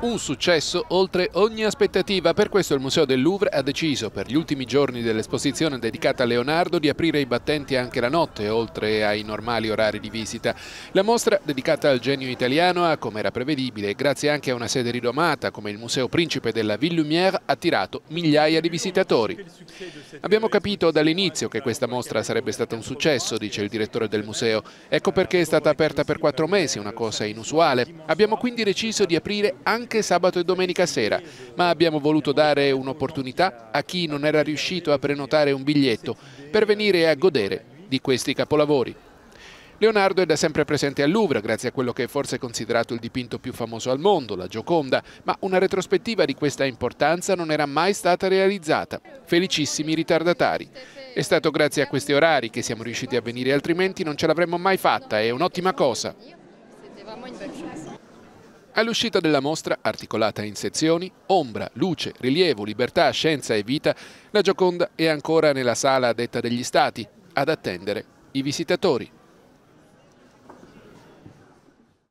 Un successo oltre ogni aspettativa, per questo il Museo del Louvre ha deciso per gli ultimi giorni dell'esposizione dedicata a Leonardo di aprire i battenti anche la notte, oltre ai normali orari di visita. La mostra dedicata al genio italiano ha, come era prevedibile, grazie anche a una sede ridomata come il Museo Principe della Ville Lumière, attirato migliaia di visitatori. Abbiamo capito dall'inizio che questa mostra sarebbe stata un successo, dice il direttore del museo. Ecco perché è stata aperta per quattro mesi, una cosa inusuale. Abbiamo quindi deciso di aprire anche anche sabato e domenica sera, ma abbiamo voluto dare un'opportunità a chi non era riuscito a prenotare un biglietto per venire a godere di questi capolavori. Leonardo è da sempre presente al Louvre grazie a quello che è forse considerato il dipinto più famoso al mondo, la Gioconda, ma una retrospettiva di questa importanza non era mai stata realizzata. Felicissimi ritardatari. È stato grazie a questi orari che siamo riusciti a venire, altrimenti non ce l'avremmo mai fatta, è un'ottima cosa. All'uscita della mostra, articolata in sezioni, ombra, luce, rilievo, libertà, scienza e vita, la Gioconda è ancora nella sala detta degli stati, ad attendere i visitatori.